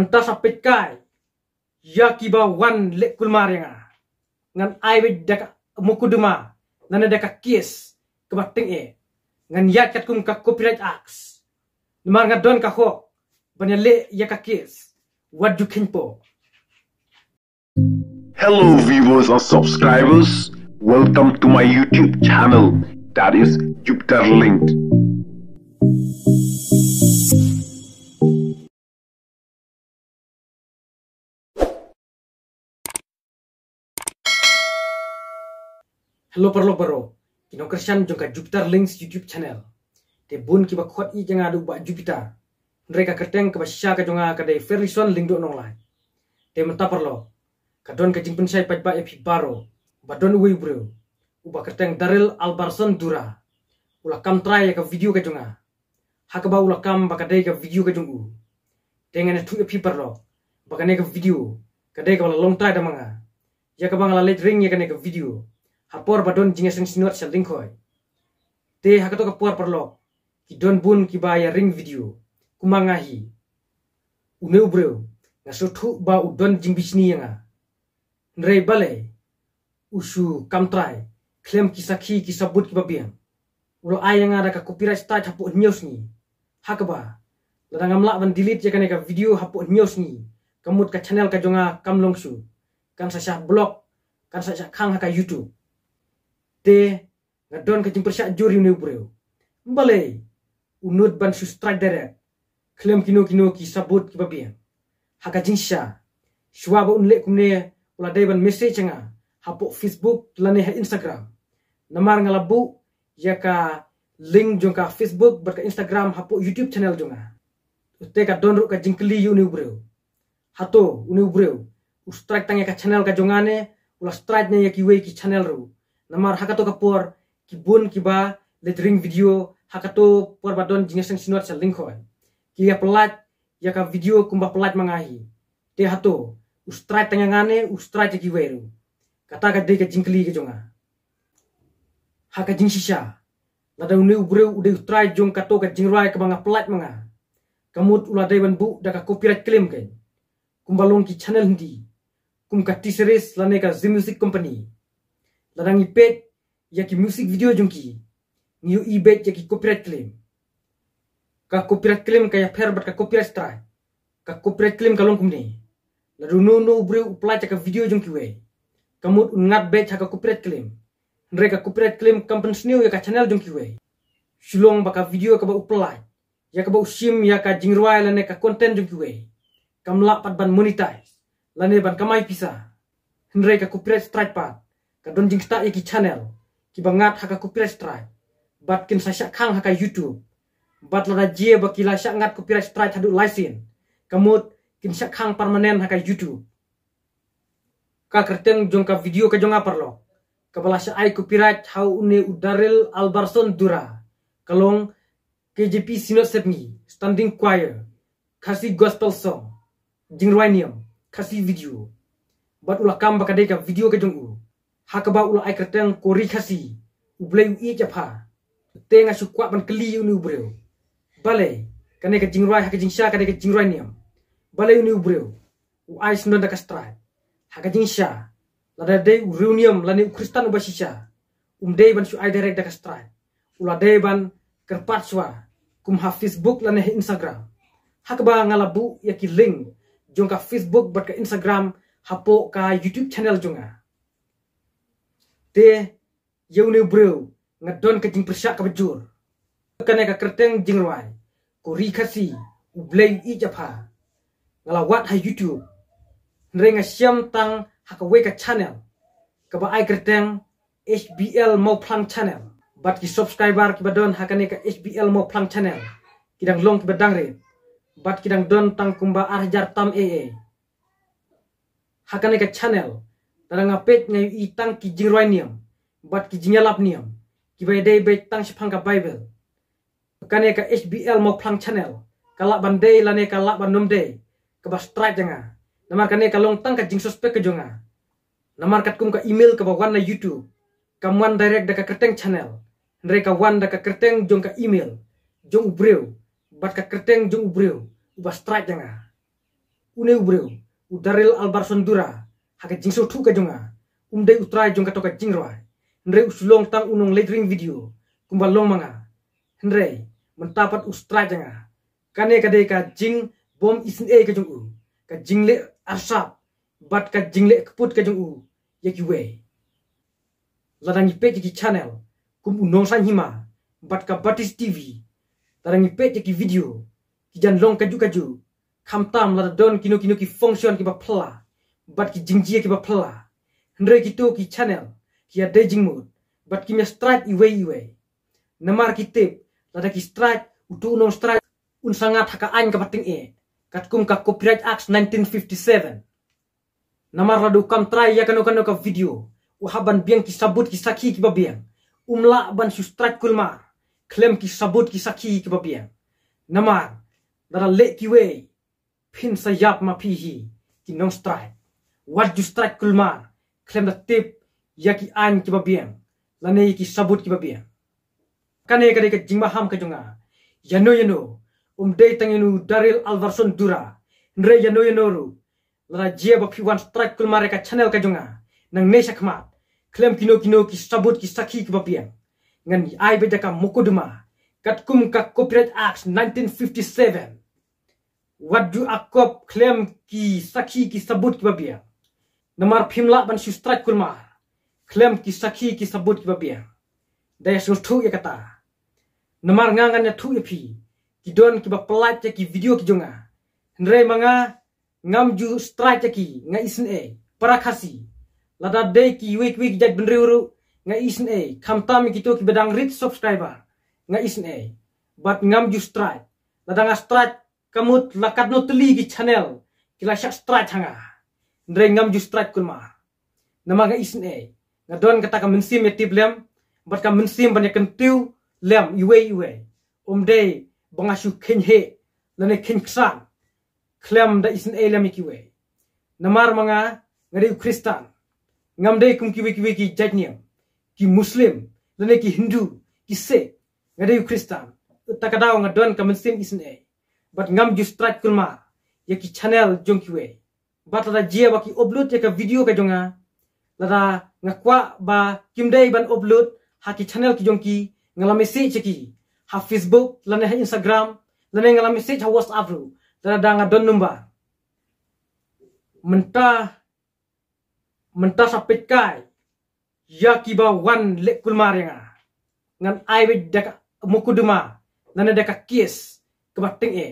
menta sapit kai ya kiba wan le kul yang ngan ai deka daka mukuduma nana deka kies kebating e ngan ya kat kum ka copyright acts nimar don ka ho banya le ya ka kies what do kenpo hello viewers and subscribers welcome to my youtube channel that is jupiter linked hello perlu perlu, kino christian jongka jupiter links youtube channel Di bun kiba kuat i jangan du buat jupiter mereka kerteng ke basya ke jonga ka dai ferrison ling do nong lai Di mentah perlu. Kadon don pun saya pajpa epi baro Badon don bro uba kerteng daril albarson dura ula kam try ke video ka jonga hakaba ula kam ba video ka jongu itu ngane epi perlu. ba ka video Kadai dai ka long try dah manga ya ka late ring ya ka ke video hapor badon jinga sing sinuat sel ring koi, te hakato ka puar parlo ki don bun ki bayar ring video kumangahi breu ubreu so tu ba udon jing bisni yanga nrei bale usu trai klem sabut kisabut babiang, ulo ayanga raka copyright start hapo nyos ni hakaba ladang amla van delete jaka ya neka video hapo nyos ni kamut ka channel ka jonga kam longsu. kan sa blog kan sa kang ka youtube te ngadon ka jimper sha jori ne mbale unut ban su strike dare klem kino kino ki sabut ki babia haka jinsha shwa ba unle kumne ula dai ban message changa. hapo facebook lane ha instagram namar ngalabu yaka link jongka facebook berka instagram hapo youtube channel jonga Ute ka don ka jingkli ni ubreu hato uni ubreu u strike tangya ka channel ka jongane ula strike ne yaki we ki channel ru namar hakato kapur kibun kiba ki video hakato por badon jinasang sinuat sa link hoy ki ya pelat ya ka video kumba pelat mangahi te hato ustrai tengangane ustrai te kiweru kata ka de ka jingkli ke jonga haka jing shisha lada uni ubre ude ustrai jong kato ka jingrai ka banga pelat manga kamut dai ban bu da ka copyright claim kumba kumbalong ki channel hindi kum ka series lane z company Tadang ipet yaki musik video jongki. Niu ibet yaki copyright claim. Ka copyright claim kaya per bat ka copyright strike. Ka copyright claim kalong kumne. Lalu no no ubre upla caka video jungki we. Kamut ngat bet caka copyright claim. ndre ka copyright claim company new ya ka channel jungki we. Shulong baka video ka ba upla. Ya ka ba usim ya ka jingruai lane ka content jungki we. Kamla pat ban monetize. Lane ban kamai pisa ndre ka copyright strike pat kadon jing sta iki channel ki bangat haka copyright strike bat kin sa khang haka youtube bat lora jie ba kila ngat copyright strike hadu lisin kamut kin syak khang permanen haka youtube ka kerteng jong ka video ka jong ka kabala sya ai copyright hau une udaril albarson dura kalong KJP Sinot Standing Choir, kasih gospel song, jing ruanium, kasih video. Bat ulakam kam bakadeka video ka jong hakaba ulo ai kerteng kori khasi ubleu i iya japa tenga su kwa ban kli uni ubreu bale kane ka jingrai hak jingsha kane ka jingrai niam bale uni ubreu u ai sunda ka strai hak jingsha lada dei u reunium lani kristan u basisha um dei ban su ai direct da ka strai ula dei ban kerpat swa kum ha facebook lani instagram hakaba ngalabu yaki link jongka facebook bat ka instagram hapo ka youtube channel jonga de yewneu breu ngedon ka jing persak ke ka ne ka kerteng jing ruai kuri kasi ublei i japa wat ha youtube nrenga siam tang hak ka channel ba ai kerteng hbl mau plang channel bat ki subscriber ki badon hakane ka hbl mau plang channel kidang long ki badang re bat kidang don tang kumba arjar tam ee hakane ka channel tara ngapet ngai itang ki jingroi niam bat ki lap niam ki bai dei bai tang sipang ka bible kane ka hbl mo plang channel kala bandei lane kala bandum dei ka ba strike janga namar kane ka long tang ka jing suspek ka jonga namar kat kum ka email ka wan na youtube ka man direct da ka kerteng channel ndre ka wan da ka kerteng jong ka email jong ubreu bat ka kerteng jong ubreu ubas strike janga une ubreu udaril albarson dura haka jingso thu ka jonga umdai utrai jongka toka jingroi nre usulong tang unong ledring video kumba long manga nre mentapat ustrai janga kane kade ka jing bom isin e ka jongu ka jingle asap bat ka jingle kput ka jongu yaki we ladangi pe ki channel kum unong san hima bat ka batis tv tarangi pe ki video ki jan long ka ju ka ju don kino kino ki function ki ba pla bat ki jingjia ki ba pla hendre ki to ki channel ki ya dejing mut bat ki me strike iwe iwe namar ki tip lada ki strike utu no strike un sangat haka an ka bating e katkum ka copyright act 1957 namar radu kam try ya kanu kanu ka video uhaban biang ki sabut ki sakhi ki ba biang umla ban su strike kulmar klem ki sabut ki sakhi ki ba biang namar dara le ki we pin ma pihi ki non strike wajju strike kulmar klem da tip yaki an ki babiang lane yaki sabut ki babiang kane kare ka jingba ham ka junga yano yano um dei tangenu ya daril alvarson dura nre yano yano ru lana jia ba wan strike kulmar ka channel ka junga nang ne sakmat klem kino kino ki sabut ki sakhi ki babiang ngan ai be daka kat katkum ka copyright act 1957 wadu akop klem ki saki ki sabut ki babiang Nomor pimla ban si strike kulma. klem ki saki ki sabut ki babia daya sur tu ya kata nomor ngangan ya thu ya pi. ki don ki ya ki video ki jonga Hendre manga ngamju strike ya ki nga isen e lada de ki wik wik jad benri uru nga isen e tam ki to ki bedang rit subscriber nga isen e bat ngamju strike lada nga strike kamut lakat no teli ki channel kila la strike hanga ndre ngam ju strike kun ma isin isne nga don kata ka mensim ya tiblem bat ka mensim ban kentiu lem iwe iwe om day bangashu kenhe lane kenksan klem da isne lem ikiwe namar manga ngade kristan ngam day kum kiwe kiwe ki jajniam ki muslim lane ki hindu ki sikh ngade kristan takadaw nga don ka mensim isne bat ngam ju strike kun ma ya ki channel jongkiwe bata da jia baki upload ya ka video ka jonga lada ngakwa ba kimdei ban upload haki channel ki jongki ngala message ki ha facebook lane ha instagram lane ngala message ha whatsapp ru lada danga don numba menta menta sapit kai ya ba wan lek kulmar yanga. ngan aibe daka mukuduma nana ka kies kebating e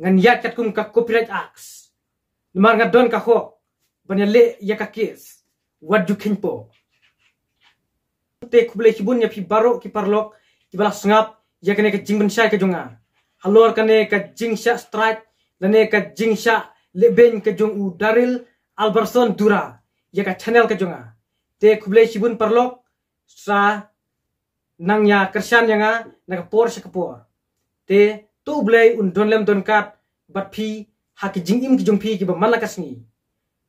ngan yakat kum ka copyright acts Numar nga don ka ho. Banya le ya ka kes. wad ju kin po. Te kubele kibun ya pi baro ki parlok. Ki balak sungap, Ya kene ka jing bensyai ka junga. Halor kene ka jing sya strike. Lene ka jing le ben ka jung u daril. Alberson dura. Ya ka channel ka junga. Te kubele bun parlok. Sa nang ya kersian ya nga. ka por ka kapor. Te tu blei un don lem don kat. Bat pi hakijing jing im ki jong phi ki ba malakas ni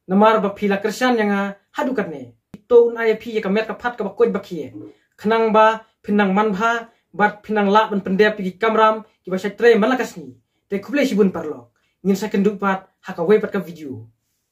namar ba pila krishan yanga hadukat ne to un aya phi ka met ka phat ka ba koi ba khie khnang ba phinang man bha bat phinang la ban pandep ki kamram ki ba shatre malakas ni te khuble shibun parlo ngin sa kenduk pat haka we pat ka video